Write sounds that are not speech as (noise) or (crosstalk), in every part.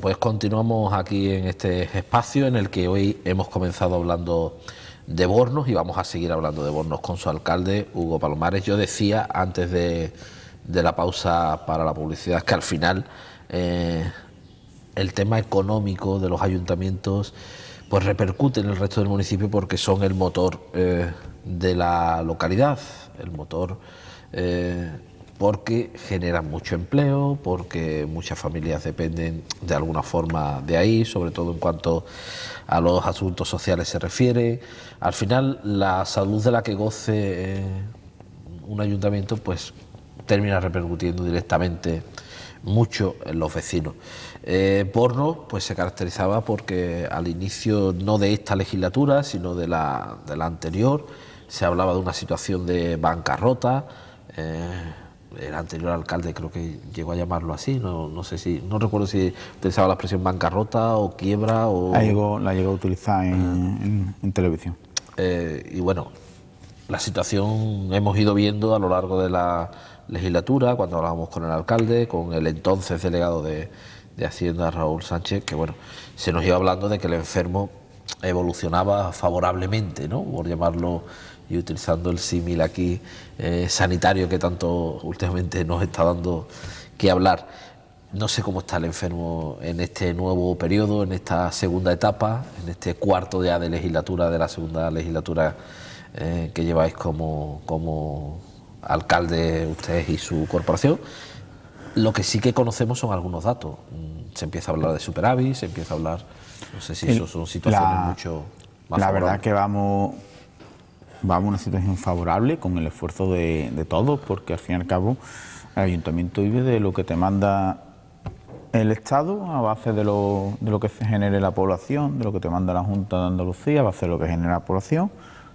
pues continuamos aquí en este espacio en el que hoy hemos comenzado hablando de Bornos y vamos a seguir hablando de Bornos con su alcalde, Hugo Palomares. Yo decía antes de, la pausa para la publicidad que al final eh, el tema económico de los ayuntamientos pues repercute en el resto del municipio porque son el motor eh, de la localidad, el motor eh, porque generan mucho empleo, porque muchas familias dependen de alguna forma de ahí, sobre todo en cuanto a los asuntos sociales se refiere. Al final, la salud de la que goce eh, un ayuntamiento, pues termina repercutiendo directamente mucho en los vecinos. Porno eh, pues, se caracterizaba porque al inicio no de esta legislatura, sino de la, anterior, se hablaba de una situación de bancarrota. Eh, el anterior alcalde creo que llegó a llamarlo así, no, sé si, no recuerdo si utilizaba la expresión bancarrota o quiebra o... La llegó, la llegó a utilizar en, ah. televisión. Eh, y bueno, la situación hemos ido viendo a lo largo de la legislatura, cuando hablábamos con el alcalde, con el entonces delegado de, de Hacienda, Raúl Sánchez, que bueno, se nos iba hablando de que el enfermo evolucionaba favorablemente, ¿no? por llamarlo y utilizando el símil aquí eh, sanitario que tanto últimamente nos está dando que hablar. No sé cómo está el enfermo en este nuevo periodo, en esta segunda etapa, en este cuarto día de legislatura, de la segunda legislatura eh, que lleváis como, como alcalde ustedes y su corporación. Lo que sí que conocemos son algunos datos. Mm, se empieza a hablar de superávit, se empieza a hablar, no sé si eso son situaciones mucho más La verdad que vamos vamos a una situación favorable con el esfuerzo de, todos, porque al fin y al cabo el ayuntamiento vive de lo que te manda el Estado a base de lo, que se genere la población, de lo que te manda la Junta de Andalucía, a base de lo que genera la población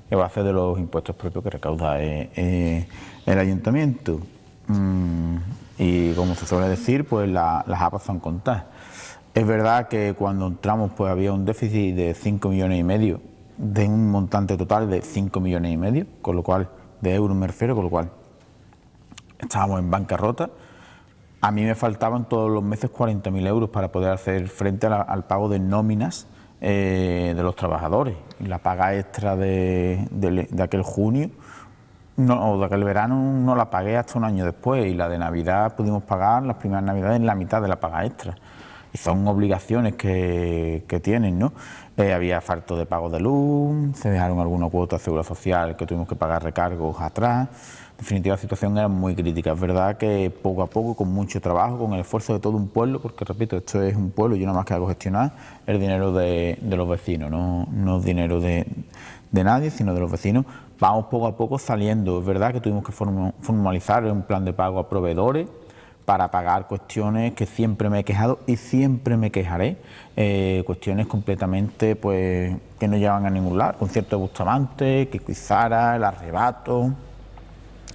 y a base de los impuestos propios que recauda eh, eh, el ayuntamiento. Mm, y como se suele decir, pues las apas son contadas. Es verdad que cuando entramos pues había un déficit de 5 millones y medio de un montante total de 5 millones y medio, con lo cual, de euros me con lo cual estábamos en bancarrota. A mí me faltaban todos los meses 40.000 euros para poder hacer frente al pago de nóminas eh, de los trabajadores. la paga extra de, aquel junio o de aquel verano no la pagué hasta un año después y la de Navidad pudimos pagar las primeras Navidades en la mitad de la paga extra son obligaciones que, tienen, ¿no? Eh, había falto de pago de luz, se dejaron alguna cuota de seguro social que tuvimos que pagar recargos atrás. En definitiva, la situación era muy crítica. Es verdad que poco a poco, con mucho trabajo, con el esfuerzo de todo un pueblo, porque repito, esto es un pueblo, yo nada más que hago gestionar el dinero de, los vecinos, no, no dinero de, de nadie, sino de los vecinos, vamos poco a poco saliendo. Es verdad que tuvimos que formalizar un plan de pago a proveedores para pagar cuestiones que siempre me he quejado y siempre me quejaré, eh, cuestiones completamente pues que no llevan a ningún lado, concierto de Bustamante, que Cuizara, el arrebato,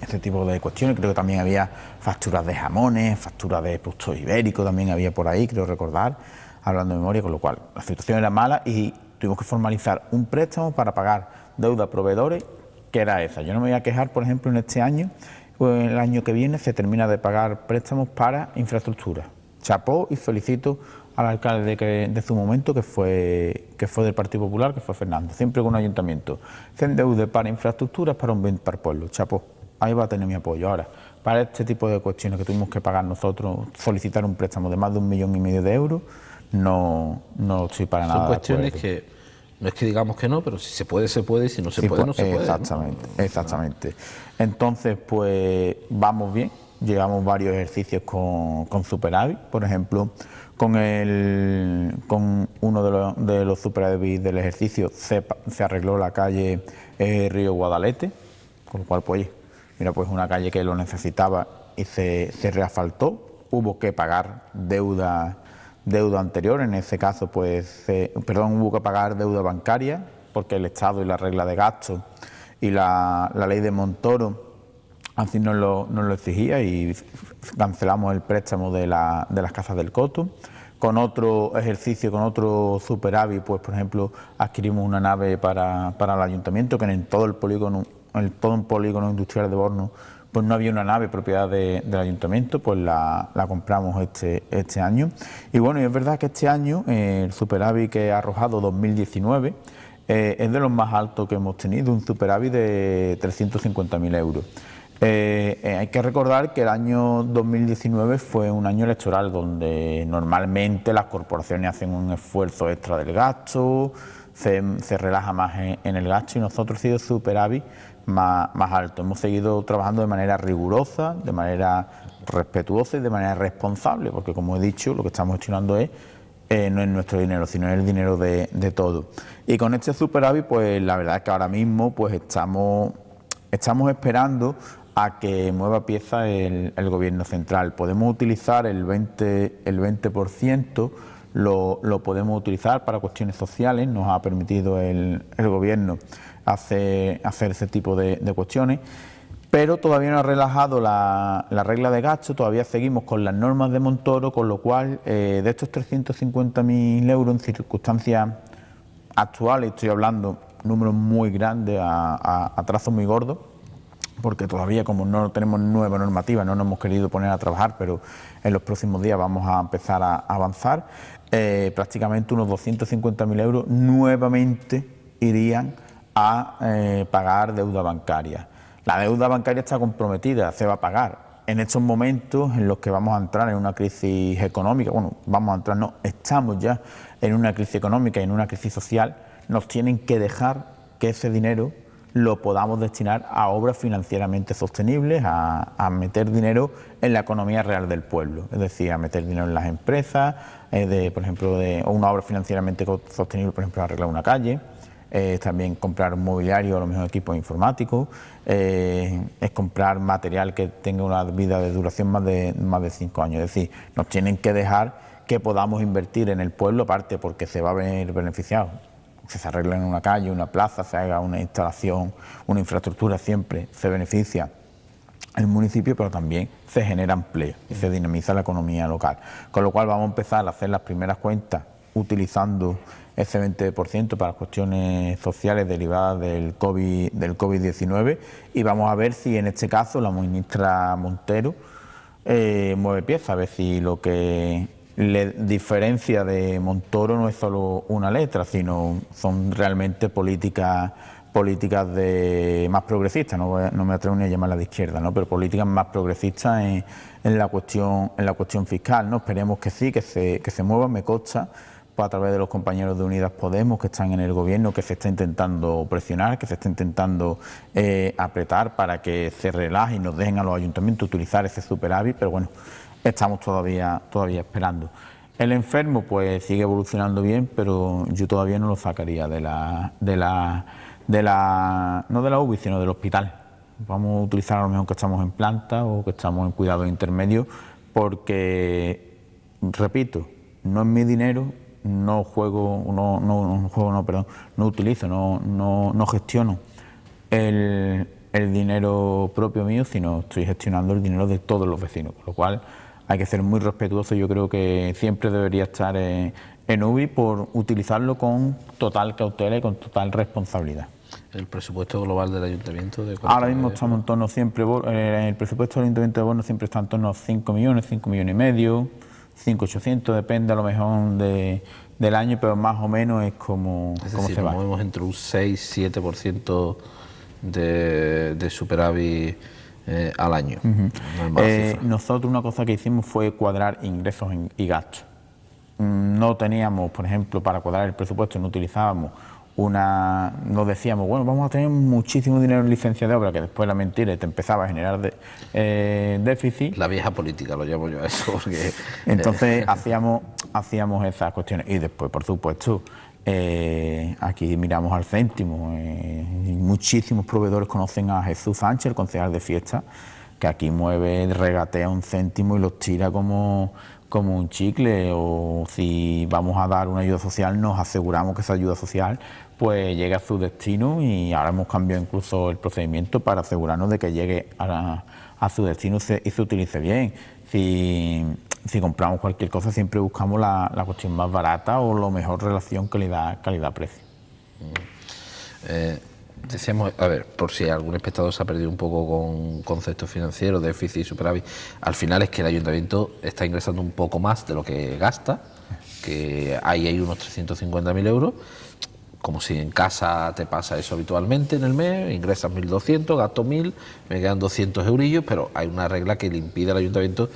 este tipo de cuestiones, creo que también había facturas de jamones, facturas de productos ibérico también había por ahí, creo recordar, hablando de memoria, con lo cual la situación era mala y tuvimos que formalizar un préstamo para pagar deuda a proveedores, que era esa. Yo no me voy a quejar, por ejemplo, en este año pues el año que viene se termina de pagar préstamos para infraestructura. Chapó y felicito al alcalde de su momento, que fue, que fue del Partido Popular, que fue Fernando, siempre con un ayuntamiento. Se para infraestructuras, para un bien para el pueblo, chapó. Ahí va a tener mi apoyo. Ahora, para este tipo de cuestiones que tuvimos que pagar nosotros, solicitar un préstamo de más de un millón y medio de euros, no, no estoy para nada. Son cuestiones que no es que digamos que no, pero si se puede, se puede, si pues, no se puede, no se puede. Exactamente, exactamente. Entonces, pues vamos bien, ...llegamos varios ejercicios con, superávit, por ejemplo, con, el, con uno de, los, superávit del ejercicio se, arregló la calle eh, Río Guadalete, con lo cual, pues, mira, pues una calle que lo necesitaba y se, se reasfaltó, hubo que pagar deuda, deuda anterior, en ese caso, pues, perdón, hubo que pagar deuda bancaria, porque el Estado y la regla de gastos y la, ley de Montoro así nos lo, lo, exigía y cancelamos el préstamo de, la, de las casas del coto. Con otro ejercicio, con otro superávit, pues por ejemplo adquirimos una nave para, el ayuntamiento que en todo el polígono, en todo un polígono industrial de Borno pues no había una nave propiedad del ayuntamiento, pues la, compramos este, este año. Y bueno, y es verdad que este año eh, el superávit que ha arrojado 2019 eh, es de los más altos que hemos tenido, un superávit de 350.000 euros. Eh, eh, hay que recordar que el año 2019 fue un año electoral donde normalmente las corporaciones hacen un esfuerzo extra del gasto, se, relaja más en, el gasto y nosotros hemos sido superávit más, más alto. Hemos seguido trabajando de manera rigurosa, de manera respetuosa y de manera responsable, porque como he dicho, lo que estamos estudiando es eh, no es nuestro dinero, sino es el dinero de, de todos. Y con este superávit, pues la verdad es que ahora mismo pues estamos, estamos esperando a que mueva pieza el, gobierno central. Podemos utilizar el 20%, el 20 lo, lo, podemos utilizar para cuestiones sociales, nos ha permitido el, el gobierno hacer, hacer ese tipo de cuestiones pero todavía no ha relajado la, regla de gasto, todavía seguimos con las normas de Montoro, con lo cual eh, de estos 350.000 euros en circunstancias actuales, estoy hablando números muy grandes, a, trazos muy gordos, porque todavía como no tenemos nueva normativa, no nos hemos querido poner a trabajar, pero en los próximos días vamos a empezar a avanzar, eh, prácticamente unos 250.000 euros nuevamente irían a eh, pagar deuda bancaria. La deuda bancaria está comprometida, se va a pagar. En estos momentos en los que vamos a entrar en una crisis económica, bueno, vamos a entrar, no, estamos ya en una crisis económica y en una crisis social, nos tienen que dejar que ese dinero lo podamos destinar a obras financieramente sostenibles, a, meter dinero en la economía real del pueblo, es decir, a meter dinero en las empresas, eh, de, por ejemplo, de, o una obra financieramente sostenible, por ejemplo, arreglar una calle. Eh, también comprar mobiliario, a lo mejor equipos informáticos, eh, es comprar material que tenga una vida de duración más de, más de cinco años. Es decir, nos tienen que dejar que podamos invertir en el pueblo, aparte porque se va a ver beneficiado. se arregla en una calle, una plaza, se haga una instalación, una infraestructura, siempre se beneficia el municipio, pero también se genera empleo y se dinamiza la economía local. Con lo cual vamos a empezar a hacer las primeras cuentas utilizando ese 20% para cuestiones sociales derivadas del COVID del COVID-19 y vamos a ver si en este caso la ministra Montero eh, mueve pieza, a ver si lo que le diferencia de Montoro no es solo una letra, sino son realmente políticas políticas de más progresistas, no, me atrevo ni a llamarla de izquierda, ¿no? pero políticas más progresistas en, la cuestión en la cuestión fiscal, ¿no? Esperemos que sí, que se, que se muevan, me consta a través de los compañeros de Unidas Podemos que están en el gobierno, que se está intentando presionar, que se está intentando eh, apretar para que se relaje y nos dejen a los ayuntamientos utilizar ese superávit, pero bueno, estamos todavía, todavía esperando. El enfermo pues sigue evolucionando bien, pero yo todavía no lo sacaría de la, de la, de la, no de la UBI, sino del hospital. Vamos a utilizar a lo mejor que estamos en planta o que estamos en cuidado intermedio... porque, repito, no es mi dinero, no juego, no, no, juego, no, perdón, no utilizo, no, no, no gestiono el, el, dinero propio mío, sino estoy gestionando el dinero de todos los vecinos, con lo cual hay que ser muy respetuoso. Yo creo que siempre debería estar en, UBI por utilizarlo con total cautela y con total responsabilidad. ¿El presupuesto global del ayuntamiento? De Ahora mismo estamos en torno siempre, eh, el presupuesto del ayuntamiento de Borno siempre está en torno a 5 millones, 5 millones y medio 5.800, depende a lo mejor del año, pero más o menos es como, es se va. movemos entre un 6-7% de, de superávit eh, al año. Eh, nosotros una cosa que hicimos fue cuadrar ingresos y gastos. Mm, no teníamos, por ejemplo, para cuadrar el presupuesto no utilizábamos una. Nos decíamos, bueno, vamos a tener muchísimo dinero en licencia de obra, que después la mentira te empezaba a generar eh, déficit. La vieja política, lo llamo yo a eso. Porque, eh, Entonces (laughs) hacíamos, hacíamos esas cuestiones. Y después, por supuesto, eh, aquí miramos al céntimo. muchísimos proveedores conocen a Jesús Sánchez, el concejal de fiesta, que aquí mueve, regatea un céntimo y los tira como como un chicle o si vamos a dar una ayuda social nos aseguramos que esa ayuda social pues llegue a su destino y ahora hemos cambiado incluso el procedimiento para asegurarnos de que llegue a, su destino y se utilice bien. Si, si compramos cualquier cosa siempre buscamos la, la, cuestión más barata o lo mejor relación calidad, calidad-precio. Eh, decíamos, a ver, por si algún espectador se ha perdido un poco con conceptos financieros, déficit y superávit, al final es que el ayuntamiento está ingresando un poco más de lo que gasta, que ahí hay unos 350.000 euros, como si en casa te pasa eso habitualmente en el mes, ingresas 1.200, gasto 1.000, me quedan 200 eurillos, pero hay una regla que le impide al ayuntamiento,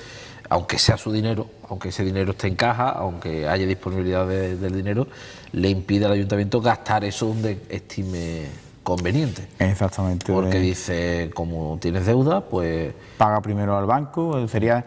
aunque sea su dinero, aunque ese dinero esté en caja, aunque haya disponibilidad del dinero, le impide al ayuntamiento gastar eso donde estime conveniente. Exactamente. Porque dice, como tienes deuda, pues... Paga primero al banco, eh, sería...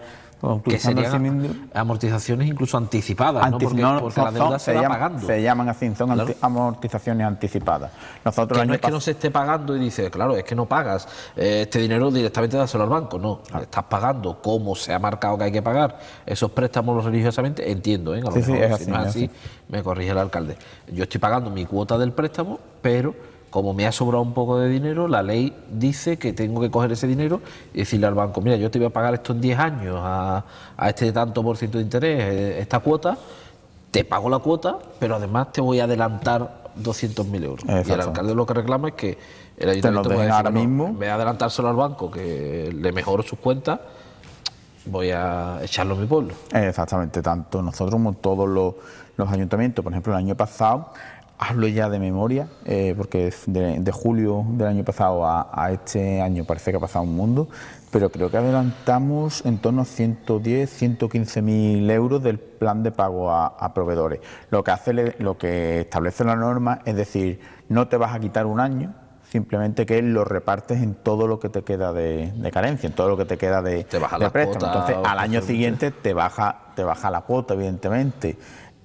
amortizaciones incluso anticipadas, ¿no? Porque, la deuda se, va pagando. Se llaman así, son amortizaciones anticipadas. Nosotros no es que no se esté pagando y dice, claro, es que no pagas eh, este dinero directamente dáselo al banco, no, estás pagando como se ha marcado que hay que pagar esos préstamos religiosamente, entiendo, ¿eh? si no es así, me corrige el alcalde. Yo estoy pagando mi cuota del préstamo, pero como me ha sobrado un poco de dinero, la ley dice que tengo que coger ese dinero y decirle al banco, mira, yo te voy a pagar esto en 10 años a, este tanto por ciento de interés, eh, esta cuota, te pago la cuota, pero además te voy a adelantar 200.000 euros. Y el alcalde lo que reclama es que el ayuntamiento puede ahora no, mismo. voy al banco, que le mejoro sus cuentas, voy a echarlo a mi pueblo. Exactamente, tanto nosotros como todos los, los ayuntamientos. Por ejemplo, el año pasado hablo ya de memoria, eh, porque de, julio del año pasado a, este año parece que ha pasado un mundo, pero creo que adelantamos en torno a 110, 115 mil euros del plan de pago a, proveedores. Lo que, hace, lo que establece la norma es decir, no te vas a quitar un año, simplemente que lo repartes en todo lo que te queda de, carencia, en todo lo que te queda de, de préstamo. Entonces, al año siguiente te baja, te baja la cuota, evidentemente.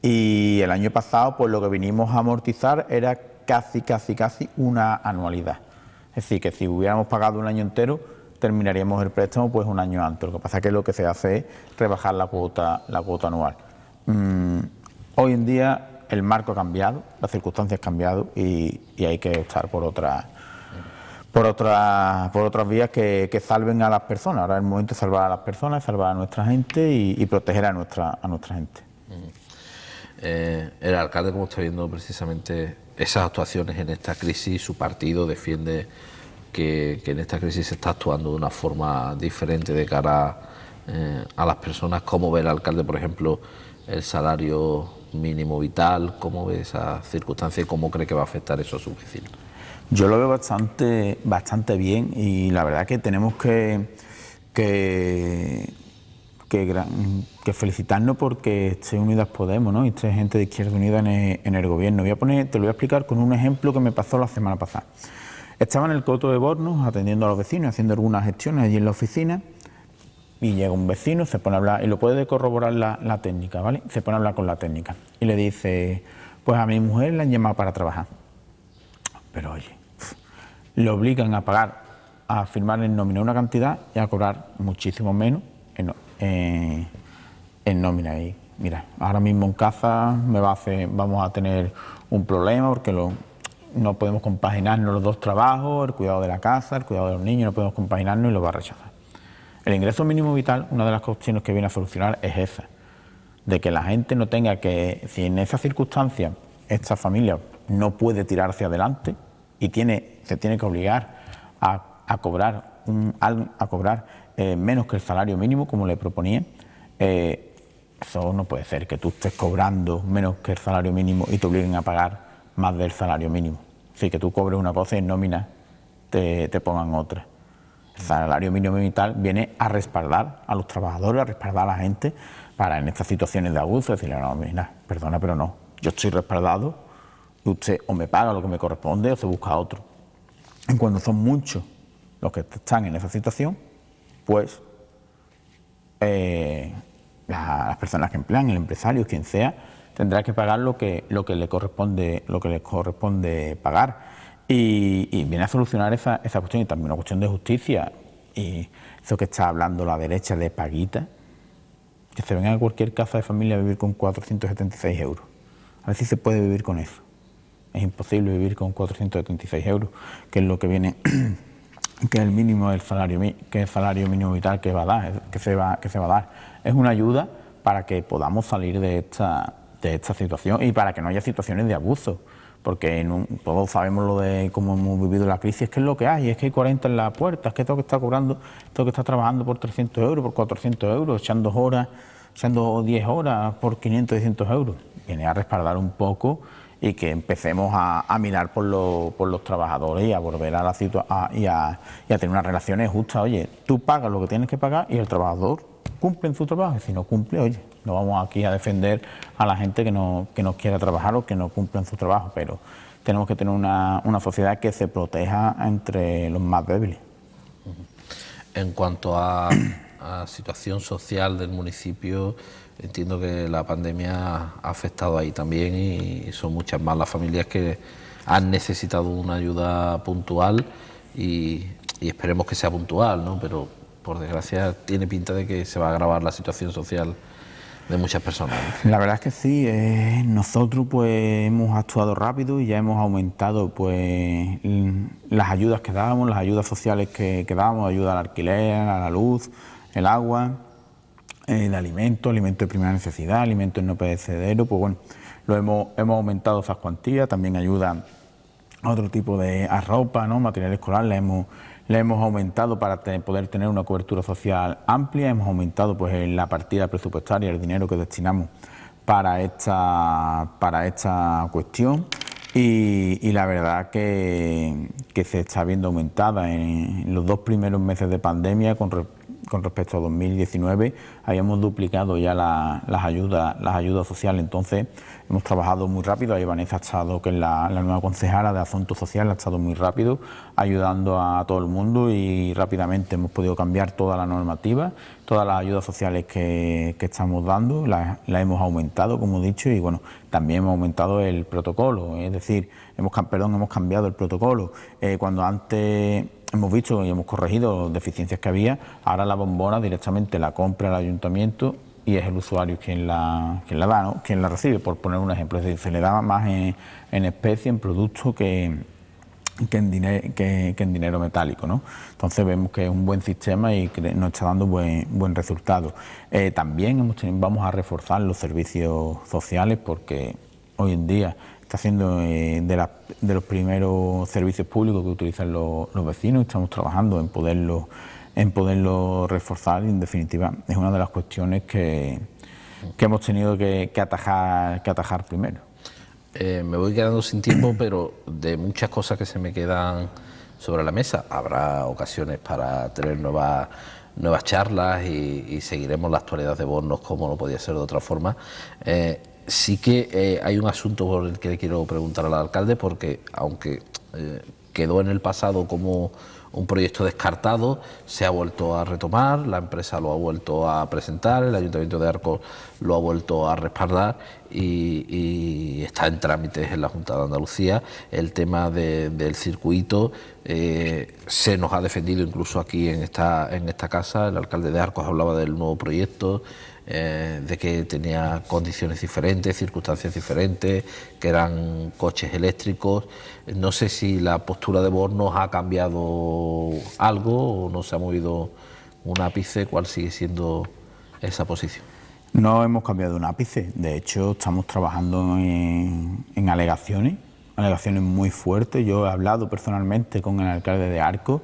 Y el año pasado, pues lo que vinimos a amortizar era casi, casi, casi una anualidad. Es decir, que si hubiéramos pagado un año entero, terminaríamos el préstamo pues un año antes. Lo que pasa es que lo que se hace es rebajar la cuota, la cuota anual. Mm, hoy en día el marco ha cambiado, las circunstancias han cambiado y, hay que estar por otras por otras por otras vías que, salven a las personas. Ahora es el momento de salvar a las personas, salvar a nuestra gente y, y proteger a nuestra a nuestra gente. Eh, el alcalde, como está viendo precisamente esas actuaciones en esta crisis, su partido defiende que, en esta crisis se está actuando de una forma diferente de cara eh, a las personas. ¿Cómo ve el alcalde, por ejemplo, el salario mínimo vital? ¿Cómo ve esa circunstancia y cómo cree que va a afectar eso a su vecinos? Yo lo veo bastante, bastante bien y la verdad que tenemos que, que que, que felicitarnos porque esté Unidas Podemos ¿no? y esté gente de Izquierda Unida en el, gobierno. te lo voy a explicar con un ejemplo que me pasó la semana pasada. Estaba en el Coto de Bornos atendiendo a los vecinos, haciendo algunas gestiones allí en la oficina y llega un vecino, se pone a hablar, y lo puede corroborar la, técnica, ¿vale? Se pone a hablar con la técnica y le dice, pues a mi mujer la han llamado para trabajar. Pero oye, le obligan a pagar, a firmar en nómina una cantidad y a cobrar muchísimo menos en eh, en, nómina. Y mira, ahora mismo en casa... me va a hacer, vamos a tener un problema porque no podemos compaginarnos los dos trabajos, el cuidado de la casa, el cuidado de los niños, no podemos compaginarnos y lo va a rechazar. El ingreso mínimo vital, una de las cuestiones que viene a solucionar es esa, de que la gente no tenga que, si en esa circunstancia... esta familia no puede tirar hacia adelante y tiene, se tiene que obligar a, a cobrar a cobrar eh, menos que el salario mínimo, como le proponía, eh, eso no puede ser, que tú estés cobrando menos que el salario mínimo y te obliguen a pagar más del salario mínimo. Si que tú cobres una cosa y en nómina te, pongan otra. El salario mínimo y tal, viene a respaldar a los trabajadores, a respaldar a la gente para en estas situaciones de abuso decirle, no, mira, perdona, pero no, yo estoy respaldado y usted o me paga lo que me corresponde o se busca otro. En cuando son muchos los que están en esa situación, pues eh, las personas que emplean, el empresario, quien sea, tendrá que pagar lo que, lo que, le, corresponde, lo que le corresponde pagar. Y, viene a solucionar esa, esa, cuestión y también una cuestión de justicia. Y eso que está hablando la derecha de paguita, que se venga a cualquier casa de familia a vivir con 476 euros. A ver si se puede vivir con eso. Es imposible vivir con 476 euros, que es lo que viene (clears throat) que el mínimo del salario que el salario mínimo vital que va a dar, que se va, que se va a dar. Es una ayuda para que podamos salir de esta, de esta situación y para que no haya situaciones de abuso. Porque todos sabemos lo de cómo hemos vivido la crisis, que es lo que hay, es que hay 40 en la puerta, es que todo que está cobrando, todo que está trabajando por 300 euros, por 400 euros, echando horas, echando 10 horas por 500, 600 euros. Viene a respaldar un poco y que empecemos a, mirar por, lo, por, los trabajadores y a volver a la situación y, a, tener unas relaciones justas. Oye, tú pagas lo que tienes que pagar y el trabajador cumple en su trabajo. Y si no cumple, oye, no vamos aquí a defender a la gente que no, no quiera trabajar o que no cumple en su trabajo, pero tenemos que tener una, una sociedad que se proteja entre los más débiles. En cuanto a, a situación social del municipio, entiendo que la pandemia ha afectado ahí también y son muchas más las familias que han necesitado una ayuda puntual y, esperemos que sea puntual, ¿no? Pero por desgracia tiene pinta de que se va a agravar la situación social de muchas personas. La verdad es que sí, eh, nosotros pues hemos actuado rápido y ya hemos aumentado pues las ayudas que dábamos, las ayudas sociales que, que dábamos, ayuda al alquiler, a la luz, el agua ...el alimento, alimento de primera necesidad, ...alimento no perecedero... pues bueno, lo hemos, hemos aumentado esas cuantías, también ayuda a otro tipo de arropa, ¿no? material escolar, le hemos, le hemos aumentado para poder tener una cobertura social amplia, hemos aumentado pues la partida presupuestaria, el dinero que destinamos para esta, para esta cuestión. Y, la verdad que, que, se está viendo aumentada en los dos primeros meses de pandemia con, con respecto a 2019 habíamos duplicado ya las ayudas las ayudas sociales entonces hemos trabajado muy rápido ahí Vanessa ha estado que es la, nueva concejala de asuntos sociales ha estado muy rápido ayudando a todo el mundo y rápidamente hemos podido cambiar toda la normativa todas las ayudas sociales que, estamos dando las la hemos aumentado como he dicho y bueno también hemos aumentado el protocolo es decir hemos perdón hemos cambiado el protocolo eh, cuando antes hemos visto y hemos corregido deficiencias que había, ahora la bombona directamente la compra el ayuntamiento y es el usuario quien la, quien la da, quien la recibe, por poner un ejemplo. Es decir, se le da más en, especie, en producto que, en dinero metálico. ¿no? Entonces vemos que es un buen sistema y que nos está dando buen, buen resultado. Eh, también vamos a reforzar los servicios sociales porque hoy en día está siendo eh, de, los primeros servicios públicos que utilizan los, los vecinos. Estamos trabajando en poderlo, en poderlo reforzar y, en definitiva, es una de las cuestiones que, que hemos tenido que, atajar, que atajar primero. Eh, me voy quedando sin tiempo, (clears throat) pero de muchas cosas que se me quedan sobre la mesa, habrá ocasiones para tener nuevas nuevas charlas y, seguiremos la actualidad de Bornos como no podía ser de otra forma. Eh, sí que eh, hay un asunto por el que le quiero preguntar al alcalde, porque aunque eh, quedó en el pasado como un proyecto descartado, se ha vuelto a retomar, la empresa lo ha vuelto a presentar, el Ayuntamiento de Arcos lo ha vuelto a respaldar y, está en trámites en la Junta de Andalucía. El tema del circuito eh, se nos ha defendido incluso aquí en esta, en esta casa, el alcalde de Arcos hablaba del nuevo proyecto, eh, de que tenía condiciones diferentes, circunstancias diferentes, que eran coches eléctricos. No sé si la postura de Bornos ha cambiado algo o no se ha movido un ápice, cuál sigue siendo esa posición. No hemos cambiado un ápice, de hecho estamos trabajando en, alegaciones, alegaciones muy fuertes. Yo he hablado personalmente con el alcalde de Arco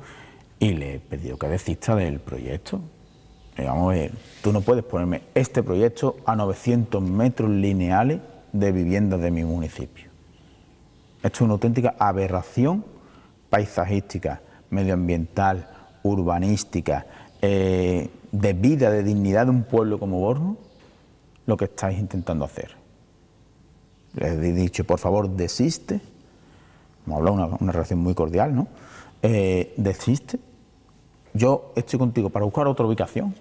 y le he pedido que desista del proyecto, vamos tú no puedes ponerme este proyecto a 900 metros lineales de viviendas de mi municipio. Esto es una auténtica aberración paisajística, medioambiental, urbanística, eh, de vida, de dignidad de un pueblo como Borno, lo que estáis intentando hacer. Les he dicho, por favor, desiste. Hemos hablado una, relación muy cordial, ¿no? Eh, desiste. Yo estoy contigo para buscar otra ubicación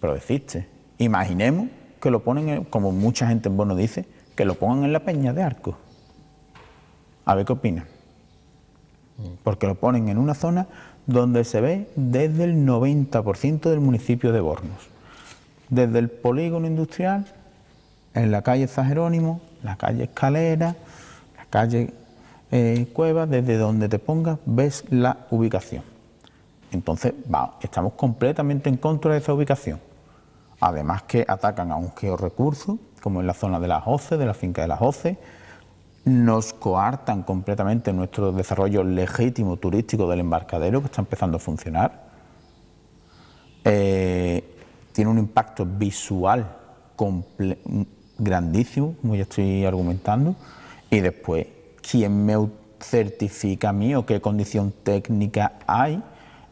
pero deciste, Imaginemos que lo ponen, como mucha gente en Bono dice, que lo pongan en la Peña de arco. A ver qué opinan. Porque lo ponen en una zona donde se ve desde el 90% del municipio de Bornos. Desde el polígono industrial, en la calle San Jerónimo, la calle Escalera, la calle eh, Cueva, desde donde te pongas, ves la ubicación. Entonces, va, estamos completamente en contra de esa ubicación. Además que atacan a un georrecurso, como en la zona de las OCE, de la finca de las OCE, nos coartan completamente nuestro desarrollo legítimo turístico del embarcadero, que está empezando a funcionar. Eh, tiene un impacto visual grandísimo, como ya estoy argumentando, y después, ¿quién me certifica a mí o qué condición técnica hay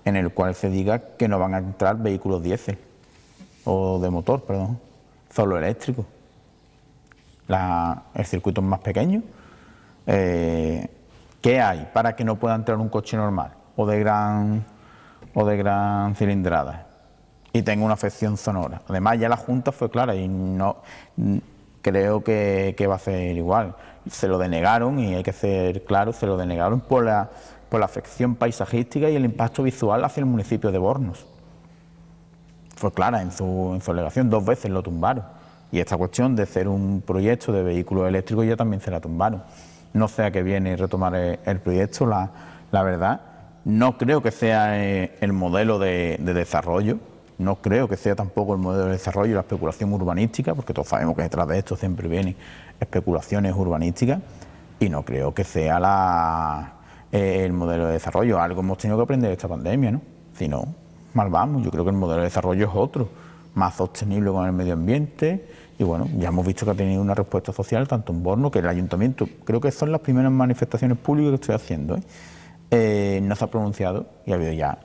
en el cual se diga que no van a entrar vehículos diésel? o de motor, perdón, solo eléctrico. el circuito es más pequeño. Eh, ¿Qué hay para que no pueda entrar un coche normal o de gran, o de gran cilindrada? Y tengo una afección sonora. Además, ya la Junta fue clara y no creo que, va a ser igual. Se lo denegaron y hay que ser claro, se lo denegaron por la, por la afección paisajística y el impacto visual hacia el municipio de Bornos fue clara en su, alegación, dos veces lo tumbaron. Y esta cuestión de ser un proyecto de vehículos eléctricos ya también se la tumbaron. No sea que viene viene retomar el, proyecto, la, verdad. No creo que sea eh, el modelo de, desarrollo, no creo que sea tampoco el modelo de desarrollo la especulación urbanística, porque todos sabemos que detrás de esto siempre vienen especulaciones urbanísticas, y no creo que sea la, eh, el modelo de desarrollo. Algo hemos tenido que aprender de esta pandemia, ¿no? Si no, mal vamos. Yo creo que el modelo de desarrollo es otro, más sostenible con el medio ambiente. Y bueno, ya hemos visto que ha tenido una respuesta social tanto en Borno que el ayuntamiento. Creo que son las primeras manifestaciones públicas que estoy haciendo. ¿eh? eh no se ha pronunciado y ha habido ya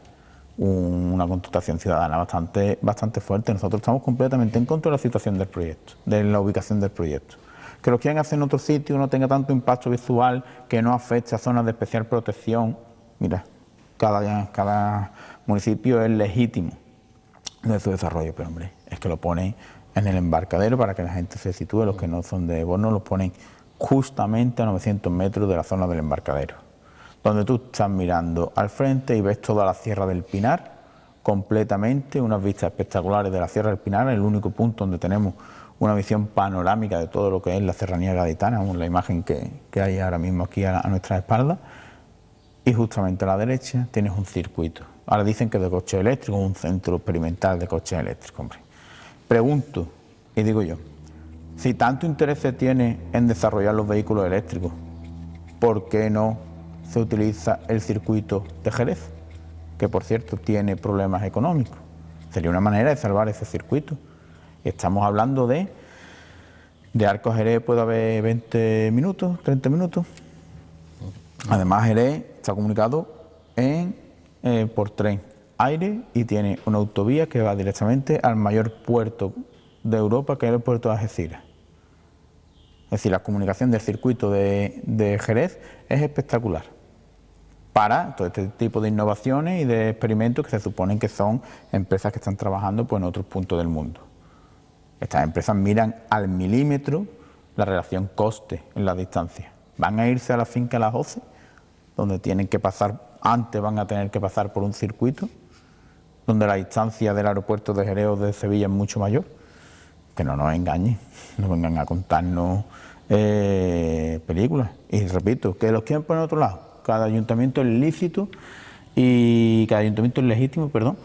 una contestación ciudadana bastante, bastante fuerte. Nosotros estamos completamente en contra de la situación del proyecto, de la ubicación del proyecto. Que lo quieran hacer en otro sitio, no tenga tanto impacto visual, que no afecte a zonas de especial protección. Mira, cada, municipio es legítimo de su desarrollo, pero hombre, es que lo ponen en el embarcadero para que la gente se sitúe, los que no son de Borno los ponen justamente a 900 metros de la zona del embarcadero, donde tú estás mirando al frente y ves toda la Sierra del Pinar completamente, unas vistas espectaculares de la Sierra del Pinar, el único punto donde tenemos una visión panorámica de todo lo que es la serranía gaditana, la imagen que, hay ahora mismo aquí a, a nuestra espalda y justamente a la derecha tienes un circuito. Ahora dicen que de coche eléctrico un centro experimental de coches eléctricos, hombre. Pregunto, y digo yo, si tanto interés se tiene en desarrollar los vehículos eléctricos, ¿por qué no se utiliza el circuito de Jerez? Que por cierto tiene problemas económicos. Sería una manera de salvar ese circuito. Estamos hablando de. De Arco Jerez puede haber 20 minutos, 30 minutos. Además, Jerez está comunicado en, eh, por tren, aire y tiene una autovía que va directamente al mayor puerto de Europa, que es el puerto de Algeciras. Es decir, la comunicación del circuito de, Jerez es espectacular para todo este tipo de innovaciones y de experimentos que se suponen que son empresas que están trabajando pues, en otros puntos del mundo. Estas empresas miran al milímetro la relación coste en la distancia. ¿Van a irse a la finca a las 12? donde tienen que pasar, antes van a tener que pasar por un circuito, donde la distancia del aeropuerto de Jerez de Sevilla es mucho mayor, que no nos engañen, (laughs) no vengan a contarnos eh, películas. Y repito, que los quieren poner otro lado. Cada ayuntamiento es lícito y cada ayuntamiento es legítimo, perdón,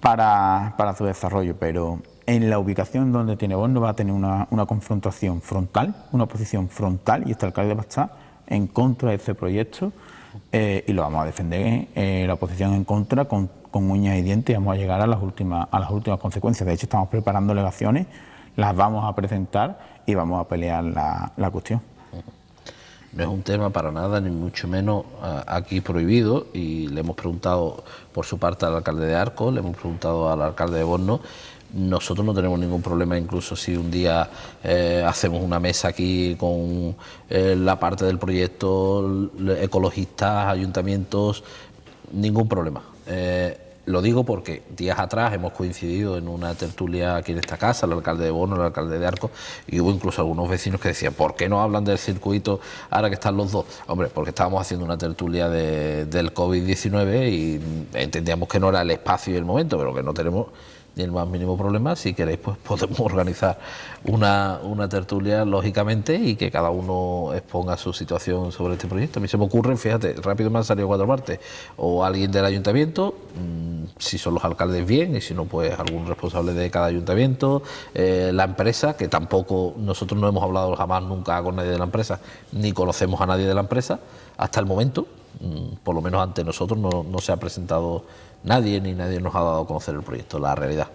para, para su desarrollo, pero en la ubicación donde tiene bondo va a tener una, una confrontación frontal, una posición frontal, y este alcalde va a estar en contra de este proyecto. Eh, y lo vamos a defender eh, la oposición en contra con, con, uñas y dientes y vamos a llegar a las últimas a las últimas consecuencias. De hecho, estamos preparando legaciones, las vamos a presentar y vamos a pelear la, cuestión. No es un tema para nada, ni mucho menos eh, aquí prohibido, y le hemos preguntado por su parte al alcalde de Arco, le hemos preguntado al alcalde de Borno, nosotros no tenemos ningún problema, incluso si un día eh, hacemos una mesa aquí con eh, la parte del proyecto, ecologistas, ayuntamientos, ningún problema. Eh, lo digo porque días atrás hemos coincidido en una tertulia aquí en esta casa, el alcalde de Bono, el alcalde de Arco, y hubo incluso algunos vecinos que decían, ¿por qué no hablan del circuito ahora que están los dos? Hombre, porque estábamos haciendo una tertulia de, del COVID-19 y entendíamos que no era el espacio y el momento, pero que no tenemos ni el más mínimo problema. Si queréis, pues (laughs) podemos organizar una, tertulia, lógicamente, y que cada uno exponga su situación sobre este proyecto. A mí se me ocurre, fíjate, rápido me han salido cuatro partes, o alguien del ayuntamiento, mm, si son los alcaldes bien, y si no, pues algún responsable de cada ayuntamiento, eh, la empresa, que tampoco nosotros no hemos hablado jamás nunca con nadie de la empresa, ni conocemos a nadie de la empresa, hasta el momento, mm, por lo menos ante nosotros no se ha presentado Nadie ni nadie nos ha dado a conocer el proyecto, la realidad.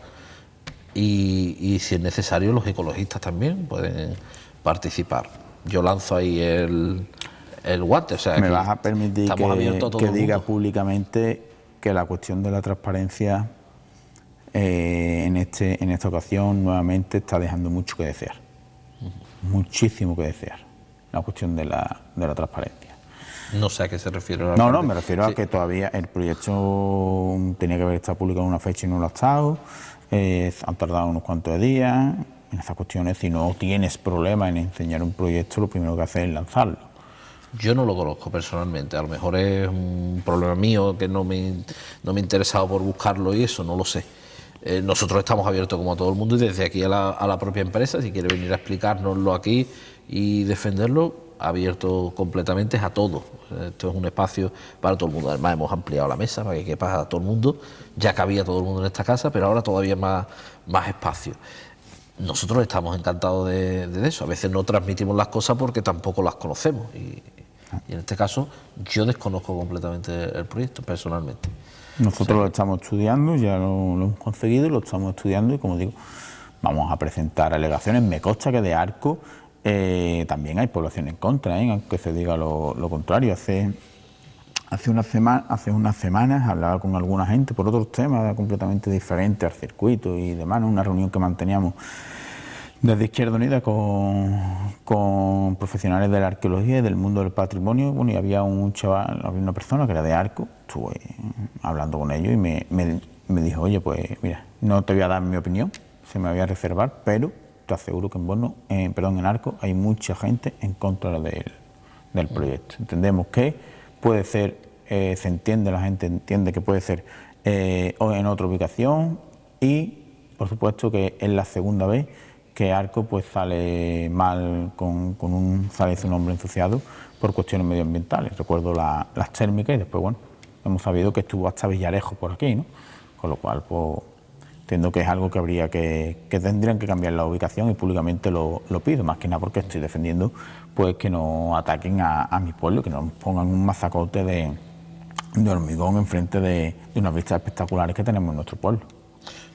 Y, si es necesario, los ecologistas también pueden participar. Yo lanzo ahí el, el guante. O sea, ¿Me vas a permitir que, diga públicamente que la cuestión de la transparencia eh, en, este, en esta ocasión nuevamente está dejando mucho que desear? Muchísimo que desear, la cuestión de la transparencia. No sé a qué se refiere. No, no, me refiero a que todavía el proyecto mm, tenía que haber estado publicado en una fecha y no lo ha estado. Eh, han tardado unos cuantos días. En esas cuestiones, si no tienes problema en enseñar un proyecto, lo primero que haces es lanzarlo. Yo no lo conozco personalmente, a lo mejor es un problema mío que no me, no me he interesado por buscarlo y eso, no lo sé. Eh, nosotros estamos abiertos como a todo el mundo y desde aquí a la, a la propia empresa, si quiere venir a explicárnoslo aquí y defenderlo, abierto completamente a todos. Esto es un espacio para todo el mundo. Además, hemos ampliado la mesa para que quepa a todo el mundo. Ya cabía todo el mundo en esta casa, pero ahora todavía más, más espacio. Nosotros estamos encantados de, eso. A veces no transmitimos las cosas porque tampoco las conocemos. Y, en este caso, yo desconozco completamente el proyecto, personalmente. Nosotros lo estamos estudiando, ya lo, lo hemos conseguido, lo estamos estudiando y, como digo, vamos a presentar alegaciones. Me consta que de Arco eh, también hay población en contra, ¿eh? aunque se diga lo, contrario. Hace, hace, hace unas semanas hablaba con alguna gente por otros temas completamente diferentes al circuito y demás, una reunión que manteníamos desde Izquierda Unida con, con, profesionales de la arqueología y del mundo del patrimonio. Bueno, y había un chaval, había una persona que era de arco, estuve hablando con ellos y me dijo, oye, pues mira, no te voy a dar mi opinión, se me voy a reservar, pero te aseguro que en Bono, perdón, en Arco hay mucha gente en contra del, proyecto. Entendemos que puede ser, eh, se entiende, la gente entiende que puede ser eh, en otra ubicación y, por supuesto, que es la segunda vez que Arco pues sale mal con, un sale un nombre ensuciado por cuestiones medioambientales. Recuerdo las térmicas y después, bueno, hemos sabido que estuvo hasta Villarejo por aquí, ¿no? Con lo cual, pues Entiendo que es algo que habría que, que tendrían que cambiar la ubicación y públicamente lo, pido, más que nada porque estoy defendiendo pues que no ataquen a, mi pueblo, que no pongan un mazacote de, de hormigón enfrente de, unas vistas espectaculares que tenemos en nuestro pueblo.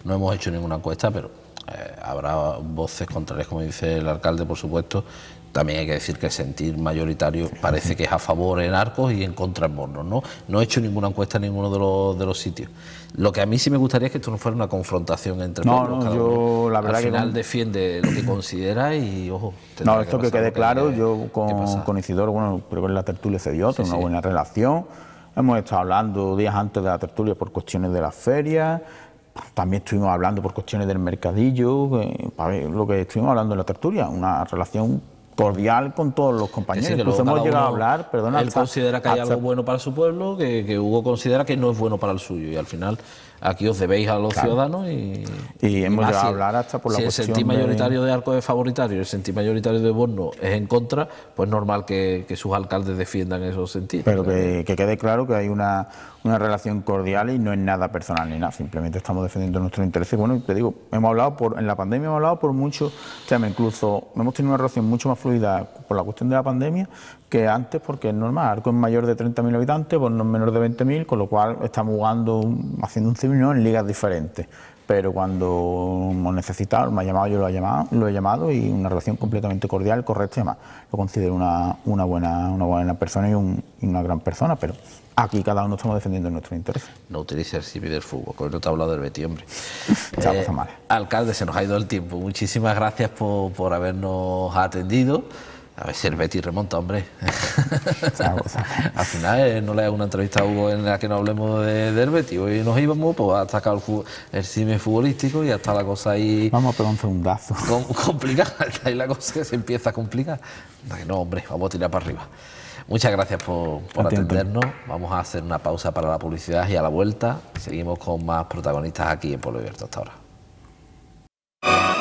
No hemos hecho ninguna encuesta, pero eh, habrá voces contrarias, como dice el alcalde, por supuesto, también hay que decir que el sentir mayoritario parece que es a favor en Arcos y en contra en morno. ¿no? no he hecho ninguna encuesta en ninguno de los, de los sitios. Lo que a mí sí me gustaría es que esto no fuera una confrontación entre no, No, yo la verdad Al final defiende lo que considera y ojo. No, esto que, quede claro, yo con, con, bueno, creo que en la tertulia se dio, otra... una buena relación. Hemos estado hablando días antes de la tertulia por cuestiones de las ferias también estuvimos hablando por cuestiones del mercadillo, lo que estuvimos hablando en la tertulia, una relación cordial con todos los compañeros. que hemos llegado a hablar, perdona. Él considera que hay algo bueno para su pueblo, que, Hugo considera que no es bueno para el suyo. Y al final aquí os debéis a los ciudadanos y. hemos llegado a hablar hasta por la si el sentir mayoritario de... Arco es favoritario y el sentir mayoritario de Borno es en contra, pues normal que, sus alcaldes defiendan esos sentidos. Pero que, quede claro que hay una, una relación cordial y no es nada personal ni nada, simplemente estamos defendiendo nuestros intereses. Bueno, y te digo, hemos hablado por, en la pandemia hemos hablado por mucho tema, incluso hemos tenido una relación mucho más fluida por la cuestión de la pandemia que antes, porque es normal. Arco es mayor de 30.000 habitantes, pues no es menor de 20.000, con lo cual estamos jugando, haciendo un civil en ligas diferentes. Pero cuando hemos necesitado, me ha llamado, yo lo he llamado, lo he llamado y una relación completamente cordial, correcta y Lo considero una, una, buena, una buena persona y una gran persona, pero aquí cada uno estamos defendiendo nuestro interés. No utilice el simi del fútbol, con no te he hablado del Betty, hombre. (laughs) Eh, alcalde, se nos ha ido el tiempo. Muchísimas gracias por, por habernos atendido. A ver si el Betty remonta, hombre. (laughs) (laughs) Al final eh, no le hago una entrevista a Hugo en la que no hablemos de, del Betis. Hoy nos íbamos pues, a atacar el, el cine futbolístico y hasta la cosa ahí... Vamos a pegar un segundazo. complicada, ahí la cosa que se empieza a complicar. No, hombre, vamos a tirar para arriba. Muchas gracias por, atendernos. Vamos a hacer una pausa para la publicidad y a la vuelta seguimos con más protagonistas aquí en Pueblo Abierto hasta ahora.